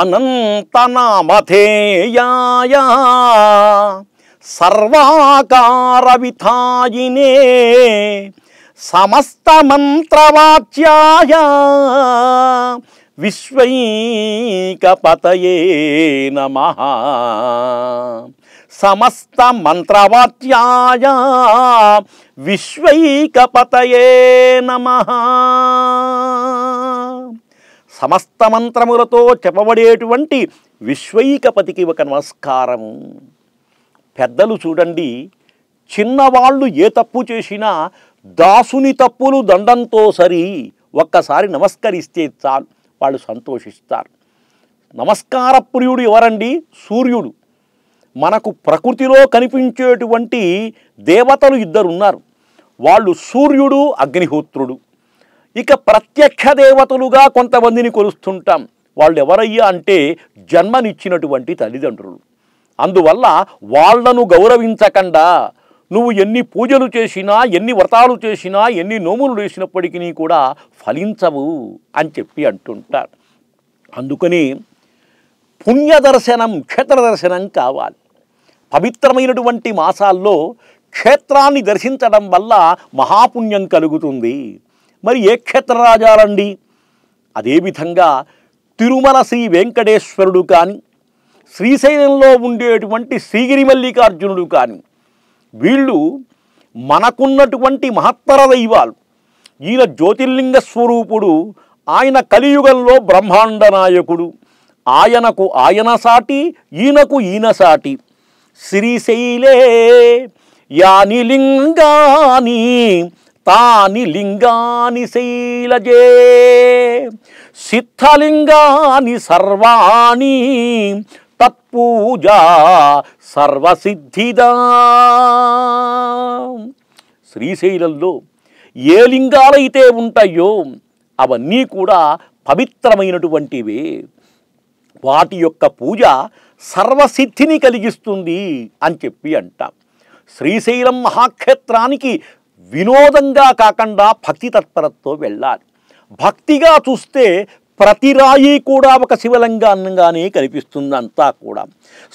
అనంతనామధేయాయ సర్వాకారవిధాయినే సమస్తమంత్రవాచ్యాయ విశ్వైకపతయే నమ సమస్త మంత్రవాచ్యాయ విశ్వైకపతయే నమ సమస్త మంత్రములతో చెప్పబడేటువంటి విశ్వైకపతికి ఒక నమస్కారం పెద్దలు చూడండి చిన్నవాళ్ళు ఏ తప్పు చేసినా దాసుని తప్పులు దండంతో సరి ఒక్కసారి నమస్కరిస్తే చాలు వాళ్ళు సంతోషిస్తారు నమస్కార ప్రియుడు ఎవరండి సూర్యుడు మనకు ప్రకృతిలో కనిపించేటువంటి దేవతలు ఇద్దరున్నారు వాళ్ళు సూర్యుడు అగ్నిహోత్రుడు ఇక ప్రత్యక్ష దేవతలుగా కొంతమందిని కొలుస్తుంటాం వాళ్ళు ఎవరయ్యా అంటే జన్మనిచ్చినటువంటి తల్లిదండ్రులు అందువల్ల వాళ్లను గౌరవించకుండా నువ్వు ఎన్ని పూజలు చేసినా ఎన్ని వ్రతాలు చేసినా ఎన్ని నోములు వేసినప్పటికీ కూడా ఫలించవు అని చెప్పి అంటుంటారు అందుకని పుణ్యదర్శనం క్షేత్ర దర్శనం కావాలి పవిత్రమైనటువంటి మాసాల్లో క్షేత్రాన్ని దర్శించడం వల్ల మహాపుణ్యం కలుగుతుంది మరి ఏ క్షేత్రరాజాలండి అదే విధంగా తిరుమల శ్రీ వెంకటేశ్వరుడు కానీ శ్రీశైలంలో ఉండేటువంటి శ్రీగిరి మల్లికార్జునుడు కానీ వీళ్ళు మనకున్నటువంటి మహత్తర దైవాలు ఈయన జ్యోతిర్లింగ స్వరూపుడు ఆయన కలియుగంలో బ్రహ్మాండ నాయకుడు ఆయనకు ఆయన సాటి ఈయనకు ఈయన సాటి శ్రీశైలే యాని లింగాని తాని లింగాని శైలజే సిద్ధలింగాని సర్వాణి తత్పూజా సర్వసిద్ధిదా శ్రీశైలంలో ఏ లింగాలైతే ఉంటాయో అవన్నీ కూడా పవిత్రమైనటువంటివే వాటి యొక్క పూజ సర్వసిద్ధిని కలిగిస్తుంది అని చెప్పి అంట శ్రీశైలం మహాక్షేత్రానికి వినోదంగా కాకుండా భక్తి తత్పరతతో వెళ్ళాలి భక్తిగా చూస్తే ప్రతి రాయి కూడా ఒక శివలింగాన్నిగానే కనిపిస్తుంది అంతా కూడా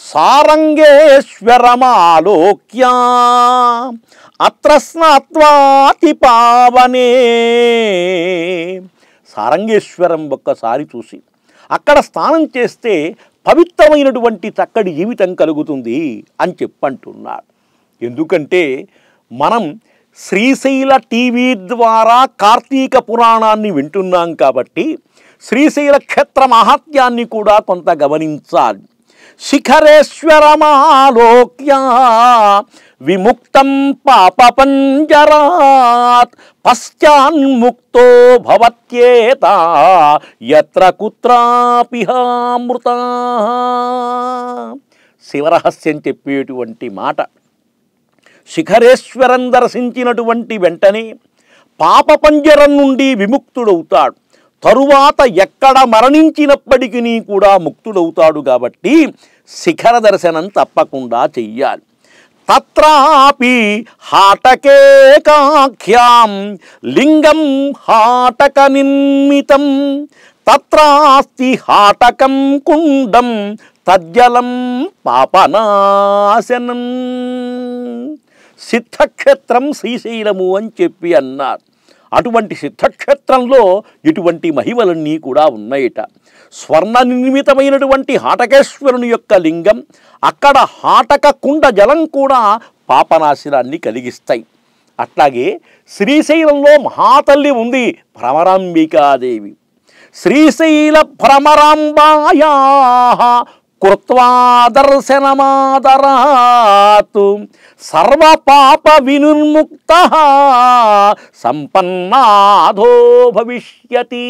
సారంగేశ్వరమాలోక్యా అత్రస్నాత్వాతి పావనే సారంగేశ్వరం ఒక్కసారి చూసి అక్కడ స్నానం చేస్తే పవిత్రమైనటువంటి చక్కటి జీవితం కలుగుతుంది అని చెప్పంటున్నాడు ఎందుకంటే మనం శ్రీశైల టీవీ ద్వారా కార్తీక పురాణాన్ని వింటున్నాం కాబట్టి శ్రీశైల క్షేత్ర మహాత్యాన్ని కూడా కొంత గమనించాలి శిఖరేశ్వరమాలోక్య విముక్తం పాప పంజరాత్ పశ్చాన్ముక్తో భవత్యేత ఎత్ర కుత్రాపిహామృత శివరహస్యం చెప్పేటువంటి మాట శిఖరేశ్వరం దర్శించినటువంటి వెంటనే పాపపంజరం నుండి విముక్తుడవుతాడు తరువాత ఎక్కడ మరణించినప్పటికీ కూడా ముక్తుడవుతాడు కాబట్టి శిఖర దర్శనం తప్పకుండా చెయ్యాలి తత్రాపి హాటకేకాఖ్యాం లింగం హాటక నిర్మితం తత్రాస్తి హాటకం కుండం తజ్జలం పాపనాశనం సిద్ధక్షేత్రం శ్రీశైలము అని చెప్పి అన్నారు అటువంటి సిద్ధక్షేత్రంలో ఇటువంటి మహిమలన్నీ కూడా ఉన్నాయట స్వర్ణ నిర్మితమైనటువంటి హాటకేశ్వరుని యొక్క లింగం అక్కడ హాటక కుండ జలం కూడా పాపనాశనాన్ని కలిగిస్తాయి అట్లాగే శ్రీశైలంలో మహాతల్లి ఉంది భ్రమరాంబికాదేవి శ్రీశైల భ్రమరాంబాయా సర్వ సర్వపాప వినుర్ముక్త సంపన్నాధో భవిష్యతి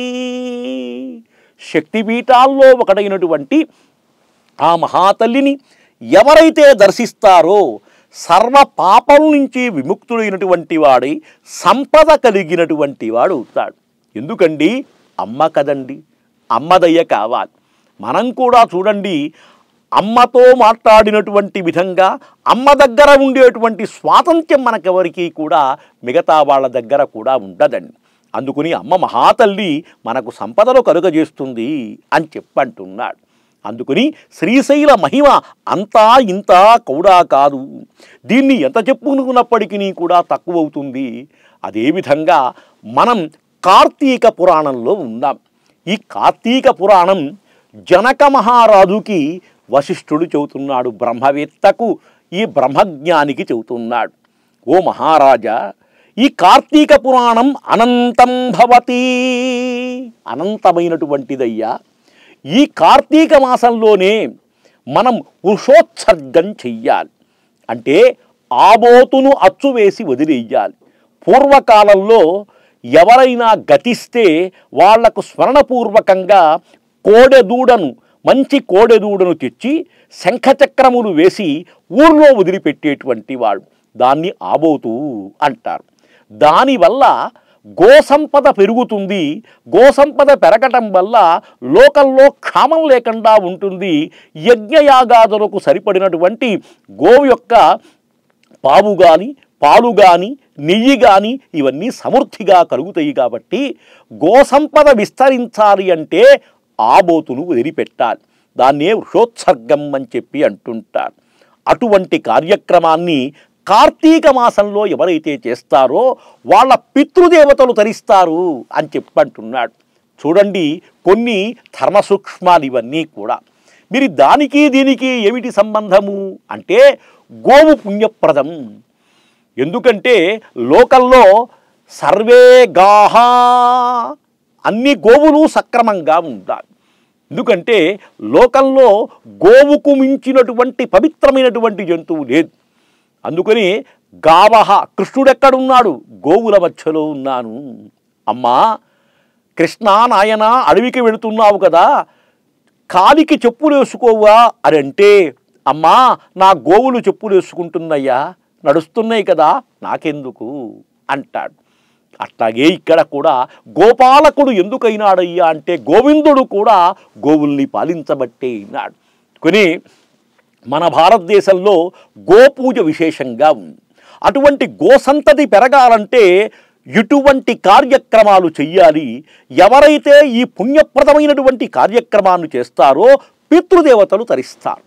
శక్తిపీఠాల్లో ఒకటైనటువంటి ఆ మహాతల్లిని ఎవరైతే దర్శిస్తారో సర్వ పాపం నుంచి విముక్తుడైనటువంటి వాడి సంపద కలిగినటువంటి వాడు అవుతాడు ఎందుకండి అమ్మ కదండి అమ్మదయ్య కావాలి మనం కూడా చూడండి అమ్మతో మాట్లాడినటువంటి విధంగా అమ్మ దగ్గర ఉండేటువంటి స్వాతంత్ర్యం మనకెవరికి కూడా మిగతా వాళ్ళ దగ్గర కూడా ఉండదండి అందుకుని అమ్మ మహాతల్లి మనకు సంపదలు కలుగజేస్తుంది అని చెప్పంటున్నాడు అందుకుని శ్రీశైల మహిమ అంతా ఇంత కూడా కాదు దీన్ని ఎంత చెప్పుకున్నప్పటికీ కూడా తక్కువవుతుంది అదేవిధంగా మనం కార్తీక పురాణంలో ఉందాం ఈ కార్తీక పురాణం జనక మహారాజుకి వశిష్ఠుడు చెబుతున్నాడు బ్రహ్మవేత్తకు ఈ బ్రహ్మజ్ఞానికి చెబుతున్నాడు ఓ మహారాజా ఈ కార్తీక పురాణం అనంతం భవతి అనంతమైనటువంటిదయ్యా ఈ కార్తీక మాసంలోనే మనం వృషోత్సర్గం చెయ్యాలి అంటే ఆబోతును వేసి వదిలేయాలి పూర్వకాలంలో ఎవరైనా గతిస్తే వాళ్లకు స్మరణపూర్వకంగా కోడెదూడను మంచి కోడెదూడను తెచ్చి శంఖచక్రములు వేసి ఊర్లో వదిలిపెట్టేటువంటి వాడు దాన్ని ఆబోతూ అంటారు దానివల్ల గోసంపద పెరుగుతుంది గోసంపద పెరగటం వల్ల లోకల్లో క్షామం లేకుండా ఉంటుంది యజ్ఞయాగాదులకు సరిపడినటువంటి గోవు యొక్క పావు కానీ పాలు కానీ నెయ్యి కానీ ఇవన్నీ సమృద్ధిగా కలుగుతాయి కాబట్టి గోసంపద విస్తరించాలి అంటే ఆబోతులు వదిలిపెట్టాలి దాన్నే వృషోత్సర్గం అని చెప్పి అంటుంటారు అటువంటి కార్యక్రమాన్ని కార్తీక మాసంలో ఎవరైతే చేస్తారో వాళ్ళ పితృదేవతలు తరిస్తారు అని చెప్పంటున్నాడు చూడండి కొన్ని ధర్మసూక్ష్మాలు ఇవన్నీ కూడా మీరు దానికి దీనికి ఏమిటి సంబంధము అంటే గోవు పుణ్యప్రదం ఎందుకంటే లోకల్లో సర్వే గాహా అన్ని గోవులు సక్రమంగా ఉండాలి ఎందుకంటే లోకంలో గోవుకు మించినటువంటి పవిత్రమైనటువంటి జంతువు లేదు అందుకని గావహ కృష్ణుడెక్కడున్నాడు గోవుల మధ్యలో ఉన్నాను అమ్మా కృష్ణ నాయన అడవికి వెళుతున్నావు కదా కాలికి చెప్పులు వేసుకోవా అని అంటే అమ్మా నా గోవులు చెప్పులు వేసుకుంటున్నాయా నడుస్తున్నాయి కదా నాకెందుకు అంటాడు అట్లాగే ఇక్కడ కూడా గోపాలకుడు ఎందుకైనాడయ్యా అంటే గోవిందుడు కూడా గోవుల్ని పాలించబట్టే అయినాడు కొని మన భారతదేశంలో గోపూజ విశేషంగా ఉంది అటువంటి గోసంతతి పెరగాలంటే ఇటువంటి కార్యక్రమాలు చెయ్యాలి ఎవరైతే ఈ పుణ్యప్రదమైనటువంటి కార్యక్రమాన్ని చేస్తారో పితృదేవతలు తరిస్తారు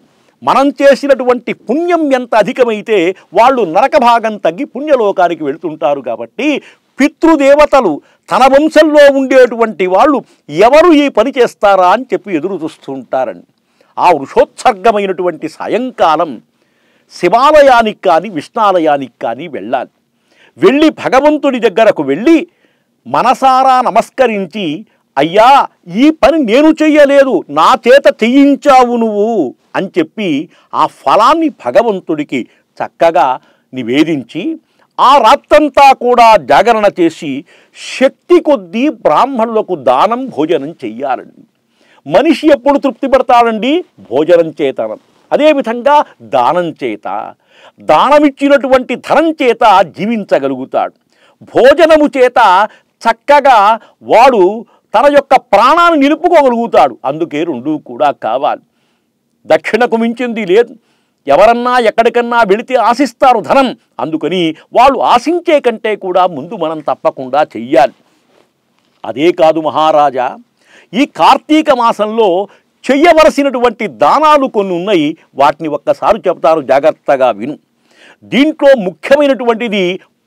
మనం చేసినటువంటి పుణ్యం ఎంత అధికమైతే వాళ్ళు నరక భాగం తగ్గి పుణ్యలోకానికి వెళుతుంటారు కాబట్టి పితృదేవతలు తన వంశంలో ఉండేటువంటి వాళ్ళు ఎవరు ఈ పని చేస్తారా అని చెప్పి ఎదురు చూస్తుంటారండి ఆ వృషోత్సర్గమైనటువంటి సాయంకాలం శివాలయానికి కానీ విష్ణాలయానికి కానీ వెళ్ళాలి వెళ్ళి భగవంతుడి దగ్గరకు వెళ్ళి మనసారా నమస్కరించి అయ్యా ఈ పని నేను చెయ్యలేదు నా చేత చెయ్యించావు నువ్వు అని చెప్పి ఆ ఫలాన్ని భగవంతుడికి చక్కగా నివేదించి ఆ రాత్రంతా కూడా జాగరణ చేసి శక్తి కొద్దీ బ్రాహ్మణులకు దానం భోజనం చెయ్యాలండి మనిషి ఎప్పుడు తృప్తి పడతాడండి భోజనం చేతనం అదేవిధంగా దానం చేత దానమిచ్చినటువంటి ధనం చేత జీవించగలుగుతాడు భోజనము చేత చక్కగా వాడు తన యొక్క ప్రాణాన్ని నిలుపుకోగలుగుతాడు అందుకే రెండు కూడా కావాలి దక్షిణకు మించింది లేదు ఎవరన్నా ఎక్కడికన్నా వెళితే ఆశిస్తారు ధనం అందుకని వాళ్ళు ఆశించే కంటే కూడా ముందు మనం తప్పకుండా చెయ్యాలి అదే కాదు మహారాజా ఈ కార్తీక మాసంలో చెయ్యవలసినటువంటి దానాలు కొన్ని ఉన్నాయి వాటిని ఒక్కసారి చెప్తారు జాగ్రత్తగా విను దీంట్లో ముఖ్యమైనటువంటిది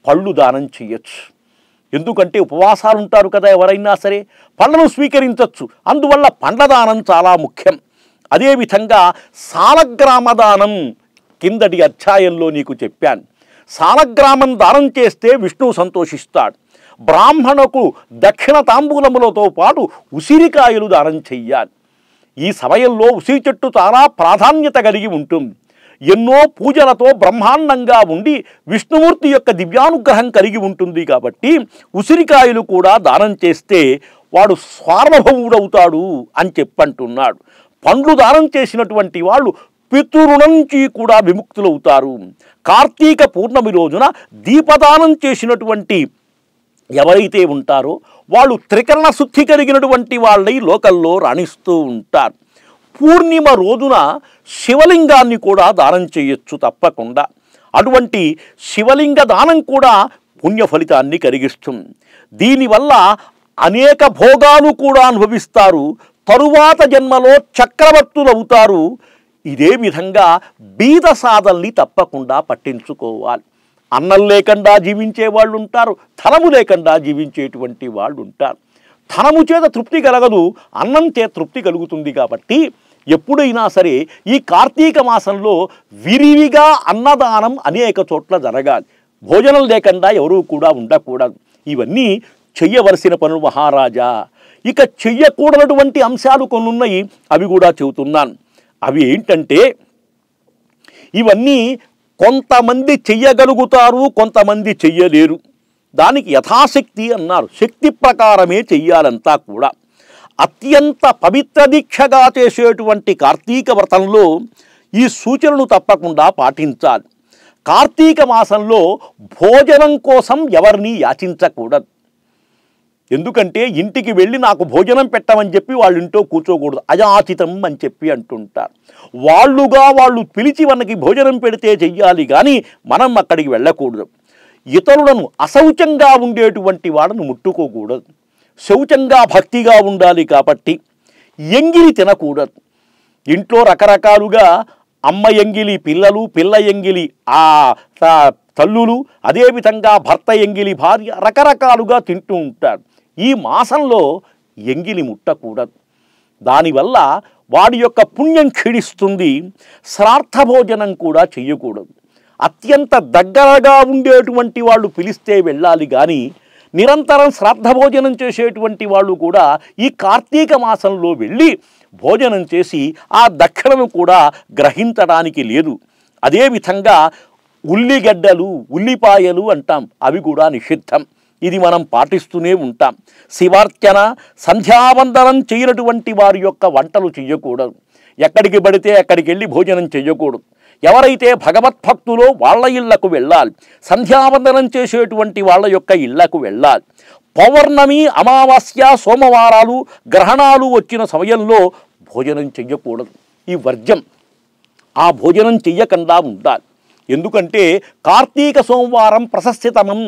పళ్ళు దానం చేయొచ్చు ఎందుకంటే ఉపవాసాలు ఉంటారు కదా ఎవరైనా సరే పళ్ళను స్వీకరించవచ్చు అందువల్ల పండ్ల దానం చాలా ముఖ్యం అదేవిధంగా సాలగ్రామ దానం కిందటి అధ్యాయంలో నీకు చెప్పాను సాలగ్రామం దానం చేస్తే విష్ణువు సంతోషిస్తాడు బ్రాహ్మణకు దక్షిణ తాంబూలములతో పాటు ఉసిరికాయలు దానం చెయ్యాలి ఈ సమయంలో ఉసిరి చెట్టు చాలా ప్రాధాన్యత కలిగి ఉంటుంది ఎన్నో పూజలతో బ్రహ్మాండంగా ఉండి విష్ణుమూర్తి యొక్క దివ్యానుగ్రహం కలిగి ఉంటుంది కాబట్టి ఉసిరికాయలు కూడా దానం చేస్తే వాడు స్వార్వభౌముడవుతాడు అని చెప్పంటున్నాడు పండ్లు దానం చేసినటువంటి వాళ్ళు నుంచి కూడా విముక్తులవుతారు కార్తీక పూర్ణమి రోజున దీపదానం చేసినటువంటి ఎవరైతే ఉంటారో వాళ్ళు త్రికరణ శుద్ధి కలిగినటువంటి వాళ్ళై లోకల్లో రాణిస్తూ ఉంటారు పూర్ణిమ రోజున శివలింగాన్ని కూడా దానం చేయొచ్చు తప్పకుండా అటువంటి శివలింగ దానం కూడా పుణ్య ఫలితాన్ని కలిగిస్తుంది దీనివల్ల అనేక భోగాలు కూడా అనుభవిస్తారు తరువాత జన్మలో చక్రవర్తులు అవుతారు ఇదే విధంగా బీద సాధల్ని తప్పకుండా పట్టించుకోవాలి అన్నం లేకుండా జీవించే వాళ్ళు ఉంటారు ధనము లేకుండా జీవించేటువంటి వాళ్ళు ఉంటారు ధనము చేత తృప్తి కలగదు అన్నం చేత తృప్తి కలుగుతుంది కాబట్టి ఎప్పుడైనా సరే ఈ కార్తీక మాసంలో విరివిగా అన్నదానం అనేక చోట్ల జరగాలి భోజనం లేకుండా ఎవరూ కూడా ఉండకూడదు ఇవన్నీ చెయ్యవలసిన పనులు మహారాజా ఇక చెయ్యకూడనటువంటి అంశాలు కొన్ని ఉన్నాయి అవి కూడా చెబుతున్నాను అవి ఏంటంటే ఇవన్నీ కొంతమంది చెయ్యగలుగుతారు కొంతమంది చెయ్యలేరు దానికి యథాశక్తి అన్నారు శక్తి ప్రకారమే చెయ్యాలంతా కూడా అత్యంత పవిత్ర దీక్షగా చేసేటువంటి కార్తీక వ్రతంలో ఈ సూచనలు తప్పకుండా పాటించాలి కార్తీక మాసంలో భోజనం కోసం ఎవరిని యాచించకూడదు ఎందుకంటే ఇంటికి వెళ్ళి నాకు భోజనం పెట్టమని చెప్పి వాళ్ళ ఇంట్లో కూర్చోకూడదు అజాచితం అని చెప్పి అంటుంటారు వాళ్ళుగా వాళ్ళు పిలిచి మనకి భోజనం పెడితే చెయ్యాలి కానీ మనం అక్కడికి వెళ్ళకూడదు ఇతరులను అశౌచంగా ఉండేటువంటి వాళ్ళను ముట్టుకోకూడదు శౌచంగా భక్తిగా ఉండాలి కాబట్టి ఎంగిలి తినకూడదు ఇంట్లో రకరకాలుగా అమ్మ ఎంగిలి పిల్లలు పిల్ల ఎంగిలి ఆ తల్లులు అదేవిధంగా భర్త ఎంగిలి భార్య రకరకాలుగా తింటూ ఉంటారు ఈ మాసంలో ఎంగిలి ముట్టకూడదు దానివల్ల వాడి యొక్క పుణ్యం క్షీణిస్తుంది శ్రార్థభోజనం కూడా చేయకూడదు అత్యంత దగ్గరగా ఉండేటువంటి వాళ్ళు పిలిస్తే వెళ్ళాలి కానీ నిరంతరం భోజనం చేసేటువంటి వాళ్ళు కూడా ఈ కార్తీక మాసంలో వెళ్ళి భోజనం చేసి ఆ దక్షిణను కూడా గ్రహించడానికి లేదు అదేవిధంగా ఉల్లిగడ్డలు ఉల్లిపాయలు అంటాం అవి కూడా నిషిద్ధం ఇది మనం పాటిస్తూనే ఉంటాం శివార్చన సంధ్యావందనం చేయనటువంటి వారి యొక్క వంటలు చెయ్యకూడదు ఎక్కడికి పడితే అక్కడికి వెళ్ళి భోజనం చెయ్యకూడదు ఎవరైతే భగవద్భక్తులో వాళ్ళ ఇళ్లకు వెళ్ళాలి సంధ్యావందనం చేసేటువంటి వాళ్ళ యొక్క ఇళ్లకు వెళ్ళాలి పౌర్ణమి అమావాస్య సోమవారాలు గ్రహణాలు వచ్చిన సమయంలో భోజనం చెయ్యకూడదు ఈ వర్జం ఆ భోజనం చెయ్యకుండా ఉండాలి ఎందుకంటే కార్తీక సోమవారం ప్రశస్తితమం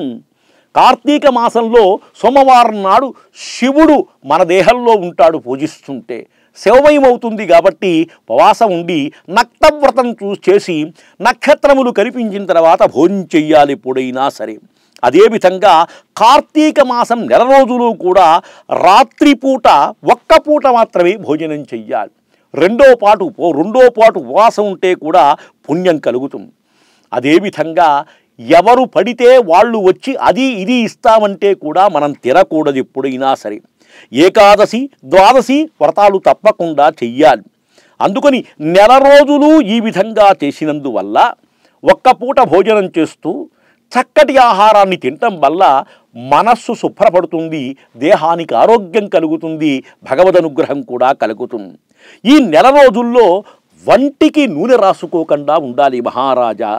కార్తీక మాసంలో సోమవారం నాడు శివుడు మన దేహంలో ఉంటాడు పూజిస్తుంటే శివమయమవుతుంది కాబట్టి ఉపవాసం ఉండి నక్తవ్రతం చూసి చేసి నక్షత్రములు కనిపించిన తర్వాత భోజనం చెయ్యాలి ఎప్పుడైనా సరే అదేవిధంగా కార్తీక మాసం నెల రోజులు కూడా రాత్రిపూట ఒక్క పూట మాత్రమే భోజనం చెయ్యాలి రెండో పాటు రెండో పాటు ఉపవాసం ఉంటే కూడా పుణ్యం కలుగుతుంది అదేవిధంగా ఎవరు పడితే వాళ్ళు వచ్చి అది ఇది ఇస్తామంటే కూడా మనం తినకూడదు ఎప్పుడైనా సరే ఏకాదశి ద్వాదశి వ్రతాలు తప్పకుండా చెయ్యాలి అందుకని నెల రోజులు ఈ విధంగా చేసినందువల్ల ఒక్క పూట భోజనం చేస్తూ చక్కటి ఆహారాన్ని తినటం వల్ల మనస్సు శుభ్రపడుతుంది దేహానికి ఆరోగ్యం కలుగుతుంది భగవద్ అనుగ్రహం కూడా కలుగుతుంది ఈ నెల రోజుల్లో వంటికి నూనె రాసుకోకుండా ఉండాలి మహారాజా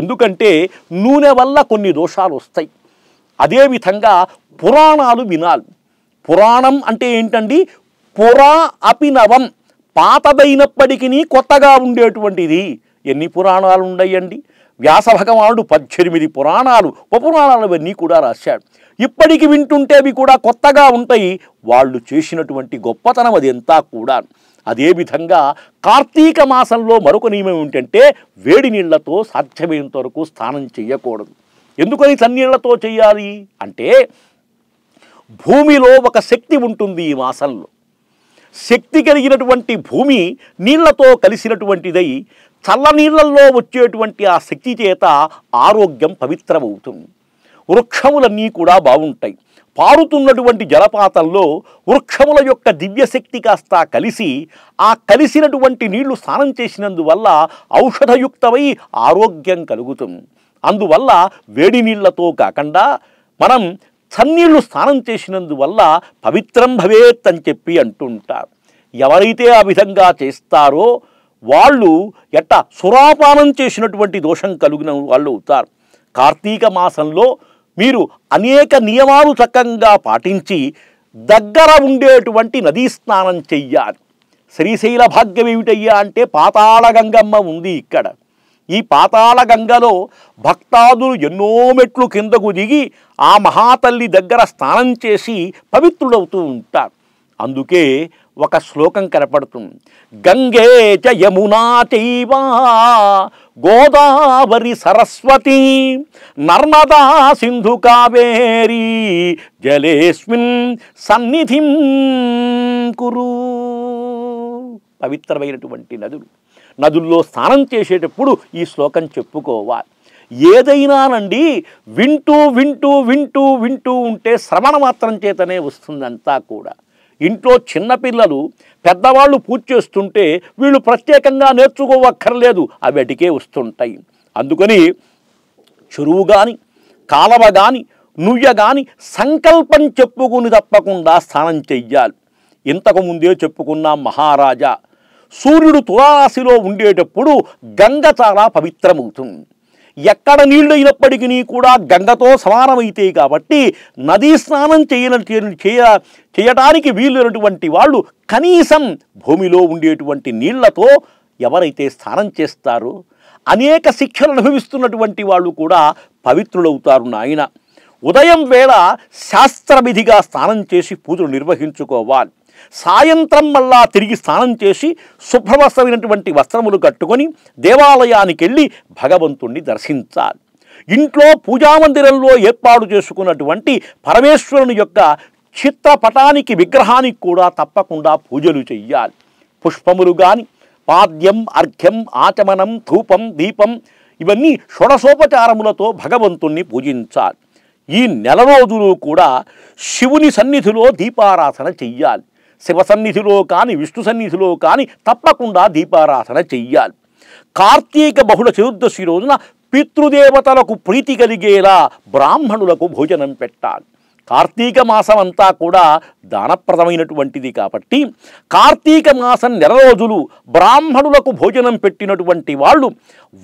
ఎందుకంటే నూనె వల్ల కొన్ని దోషాలు వస్తాయి అదేవిధంగా పురాణాలు వినాలి పురాణం అంటే ఏంటండి పురా అపినవం పాతదైనప్పటికీ కొత్తగా ఉండేటువంటిది ఎన్ని పురాణాలు ఉన్నాయండి వ్యాస భగవానుడు పద్దెనిమిది పురాణాలు ఉపపురాణాలు ఇవన్నీ కూడా రాశాడు ఇప్పటికి వింటుంటే అవి కూడా కొత్తగా ఉంటాయి వాళ్ళు చేసినటువంటి గొప్పతనం అది ఎంతా కూడా అదేవిధంగా కార్తీక మాసంలో మరొక నియమం ఏమిటంటే వేడి నీళ్లతో సాధ్యమైనంత వరకు స్నానం చేయకూడదు ఎందుకని సన్నీళ్లతో చేయాలి అంటే భూమిలో ఒక శక్తి ఉంటుంది ఈ మాసంలో శక్తి కలిగినటువంటి భూమి నీళ్లతో కలిసినటువంటిదై చల్ల నీళ్లలో వచ్చేటువంటి ఆ శక్తి చేత ఆరోగ్యం పవిత్రమవుతుంది వృక్షములన్నీ కూడా బాగుంటాయి పారుతున్నటువంటి జలపాతంలో వృక్షముల యొక్క దివ్యశక్తి కాస్త కలిసి ఆ కలిసినటువంటి నీళ్లు స్నానం చేసినందువల్ల ఔషధయుక్తమై ఆరోగ్యం కలుగుతుంది అందువల్ల వేడి నీళ్లతో కాకుండా మనం చన్నీళ్లు స్నానం చేసినందువల్ల పవిత్రం భవేత్ అని చెప్పి అంటుంటారు ఎవరైతే ఆ విధంగా చేస్తారో వాళ్ళు ఎట్ట సురాపానం చేసినటువంటి దోషం కలిగిన వాళ్ళు అవుతారు కార్తీక మాసంలో మీరు అనేక నియమాలు చక్కగా పాటించి దగ్గర ఉండేటువంటి నదీ స్నానం చెయ్యాలి శ్రీశైల భాగ్యం ఏమిటయ్యా అంటే పాతాళ గంగమ్మ ఉంది ఇక్కడ ఈ పాతాళ గంగలో భక్తాదులు ఎన్నో మెట్లు కిందకు దిగి ఆ మహాతల్లి దగ్గర స్నానం చేసి పవిత్రుడవుతూ ఉంటారు అందుకే ఒక శ్లోకం కనపడుతుంది గంగే చ యమునా చైవా గోదావరి సరస్వతి నర్మదా సింధు కావేరీ జలేస్మిన్ సన్నిధి కురు పవిత్రమైనటువంటి నదులు నదుల్లో స్నానం చేసేటప్పుడు ఈ శ్లోకం చెప్పుకోవాలి ఏదైనానండి వింటూ వింటూ వింటూ వింటూ ఉంటే శ్రవణ మాత్రం చేతనే వస్తుందంతా కూడా ఇంట్లో చిన్నపిల్లలు పెద్దవాళ్ళు పూజ చేస్తుంటే వీళ్ళు ప్రత్యేకంగా నేర్చుకోవక్కర్లేదు అవి అటికే వస్తుంటాయి అందుకని చెరువు కానీ కాలవ కానీ నుయ్య కానీ సంకల్పం చెప్పుకుని తప్పకుండా స్నానం చెయ్యాలి ఇంతకు ముందే చెప్పుకున్న మహారాజా సూర్యుడు తులారాశిలో ఉండేటప్పుడు గంగ చాలా పవిత్రమవుతుంది ఎక్కడ నీళ్లు అయినప్పటికీ కూడా గంగతో సమానమైతాయి కాబట్టి నదీ స్నానం చేయన చేయ చేయటానికి వీలైనటువంటి వాళ్ళు కనీసం భూమిలో ఉండేటువంటి నీళ్లతో ఎవరైతే స్నానం చేస్తారో అనేక శిక్షలు అనుభవిస్తున్నటువంటి వాళ్ళు కూడా పవిత్రులవుతారు నాయన ఉదయం వేళ శాస్త్రవిధిగా స్నానం చేసి పూజలు నిర్వహించుకోవాలి సాయంత్రం మళ్ళా తిరిగి స్నానం చేసి శుభ్రవస్త్రమైనటువంటి వస్త్రములు కట్టుకొని దేవాలయానికి వెళ్ళి భగవంతుణ్ణి దర్శించాలి ఇంట్లో పూజామందిరంలో ఏర్పాటు చేసుకున్నటువంటి పరమేశ్వరుని యొక్క చిత్రపటానికి విగ్రహానికి కూడా తప్పకుండా పూజలు చెయ్యాలి పుష్పములు కానీ పాద్యం అర్ఘ్యం ఆచమనం ధూపం దీపం ఇవన్నీ షోడసోపచారములతో భగవంతుణ్ణి పూజించాలి ఈ నెల రోజులు కూడా శివుని సన్నిధిలో దీపారాధన చెయ్యాలి శివ సన్నిధిలో కానీ విష్ణు సన్నిధిలో కానీ తప్పకుండా దీపారాధన చెయ్యాలి కార్తీక బహుళ చతుర్దశి రోజున పితృదేవతలకు ప్రీతి కలిగేలా బ్రాహ్మణులకు భోజనం పెట్టాలి కార్తీక మాసం అంతా కూడా దానప్రదమైనటువంటిది కాబట్టి కార్తీక మాసం నెల రోజులు బ్రాహ్మణులకు భోజనం పెట్టినటువంటి వాళ్ళు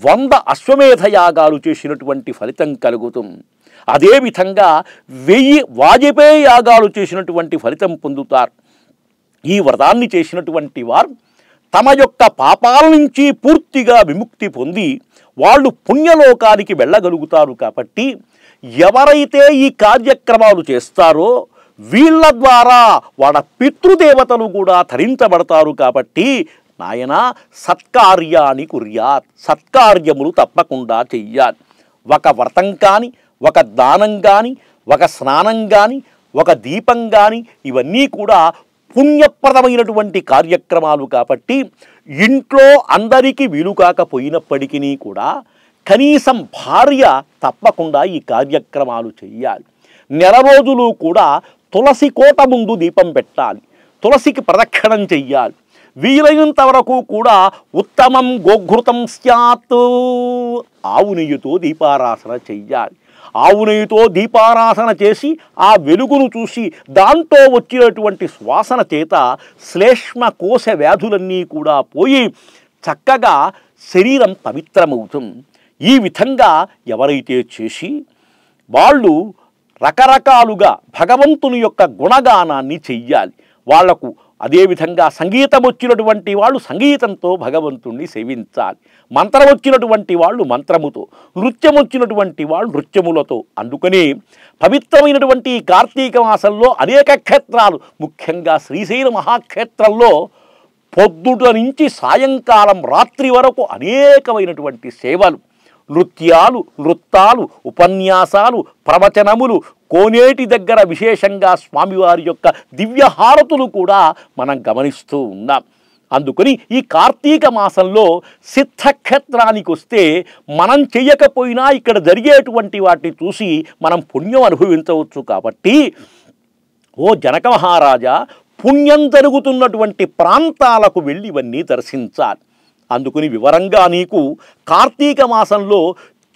వంద అశ్వమేధ యాగాలు చేసినటువంటి ఫలితం కలుగుతుంది అదేవిధంగా వెయ్యి వాజపేయ యాగాలు చేసినటువంటి ఫలితం పొందుతారు ఈ వ్రతాన్ని చేసినటువంటి వారు తమ యొక్క పాపాల నుంచి పూర్తిగా విముక్తి పొంది వాళ్ళు పుణ్యలోకానికి వెళ్ళగలుగుతారు కాబట్టి ఎవరైతే ఈ కార్యక్రమాలు చేస్తారో వీళ్ళ ద్వారా వాళ్ళ పితృదేవతలు కూడా ధరించబడతారు కాబట్టి నాయన సత్కార్యాన్ని కుర్యాత్ సత్కార్యములు తప్పకుండా చెయ్యాలి ఒక వ్రతం కానీ ఒక దానం కానీ ఒక స్నానం కానీ ఒక దీపం కానీ ఇవన్నీ కూడా పుణ్యప్రదమైనటువంటి కార్యక్రమాలు కాబట్టి ఇంట్లో అందరికీ వీలు కాకపోయినప్పటికీ కూడా కనీసం భార్య తప్పకుండా ఈ కార్యక్రమాలు చేయాలి నెల రోజులు కూడా తులసి కోట ముందు దీపం పెట్టాలి తులసికి ప్రదక్షిణం చెయ్యాలి వీలైనంత వరకు కూడా ఉత్తమం గోఘృతం స్యాత్ ఆవు నెయ్యితో దీపారాసన చెయ్యాలి ఆవు దీపారాధన చేసి ఆ వెలుగును చూసి దాంతో వచ్చినటువంటి శ్వాసన చేత శ్లేష్మ కోశ వ్యాధులన్నీ కూడా పోయి చక్కగా శరీరం పవిత్రమవుతుంది ఈ విధంగా ఎవరైతే చేసి వాళ్ళు రకరకాలుగా భగవంతుని యొక్క గుణగానాన్ని చెయ్యాలి వాళ్లకు అదేవిధంగా సంగీతం వచ్చినటువంటి వాళ్ళు సంగీతంతో భగవంతుణ్ణి సేవించాలి మంత్రం వచ్చినటువంటి వాళ్ళు మంత్రముతో నృత్యం వచ్చినటువంటి వాళ్ళు నృత్యములతో అందుకని పవిత్రమైనటువంటి కార్తీక మాసంలో అనేక క్షేత్రాలు ముఖ్యంగా శ్రీశైల మహాక్షేత్రంలో పొద్దుట నుంచి సాయంకాలం రాత్రి వరకు అనేకమైనటువంటి సేవలు నృత్యాలు నృత్తాలు ఉపన్యాసాలు ప్రవచనములు కోనేటి దగ్గర విశేషంగా స్వామివారి యొక్క దివ్యహారతులు కూడా మనం గమనిస్తూ ఉన్నాం అందుకని ఈ కార్తీక మాసంలో సిద్ధక్షేత్రానికి వస్తే మనం చేయకపోయినా ఇక్కడ జరిగేటువంటి వాటిని చూసి మనం పుణ్యం అనుభవించవచ్చు కాబట్టి ఓ జనక మహారాజా పుణ్యం జరుగుతున్నటువంటి ప్రాంతాలకు వెళ్ళి ఇవన్నీ దర్శించాలి అందుకుని వివరంగా నీకు కార్తీక మాసంలో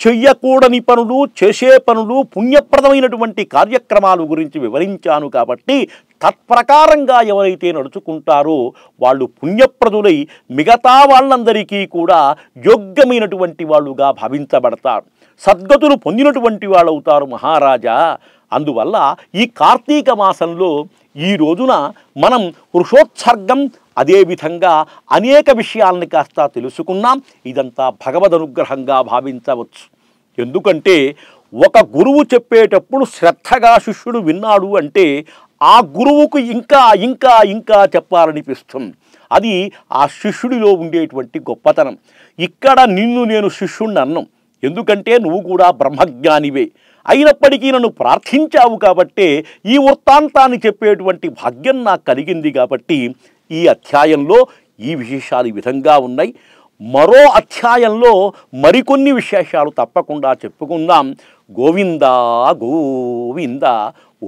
చెయ్యకూడని పనులు చేసే పనులు పుణ్యప్రదమైనటువంటి కార్యక్రమాలు గురించి వివరించాను కాబట్టి తత్ప్రకారంగా ఎవరైతే నడుచుకుంటారో వాళ్ళు పుణ్యప్రదులై మిగతా వాళ్ళందరికీ కూడా యోగ్యమైనటువంటి వాళ్ళుగా భావించబడతారు సద్గతులు పొందినటువంటి వాళ్ళవుతారు మహారాజా అందువల్ల ఈ కార్తీక మాసంలో ఈ రోజున మనం వృషోత్సర్గం అదేవిధంగా అనేక విషయాలని కాస్త తెలుసుకున్నాం ఇదంతా భగవద్ అనుగ్రహంగా భావించవచ్చు ఎందుకంటే ఒక గురువు చెప్పేటప్పుడు శ్రద్ధగా శిష్యుడు విన్నాడు అంటే ఆ గురువుకు ఇంకా ఇంకా ఇంకా చెప్పాలనిపిస్తుంది అది ఆ శిష్యుడిలో ఉండేటువంటి గొప్పతనం ఇక్కడ నిన్ను నేను శిష్యుణ్ణి అన్నం ఎందుకంటే నువ్వు కూడా బ్రహ్మజ్ఞానివే అయినప్పటికీ నన్ను ప్రార్థించావు కాబట్టే ఈ వృత్తాంతాన్ని చెప్పేటువంటి భాగ్యం నాకు కలిగింది కాబట్టి ఈ అధ్యాయంలో ఈ విశేషాలు ఈ విధంగా ఉన్నాయి మరో అధ్యాయంలో మరికొన్ని విశేషాలు తప్పకుండా చెప్పుకుందాం గోవింద గోవింద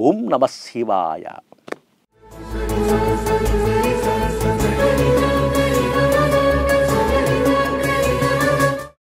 ఓం నమ శివాయ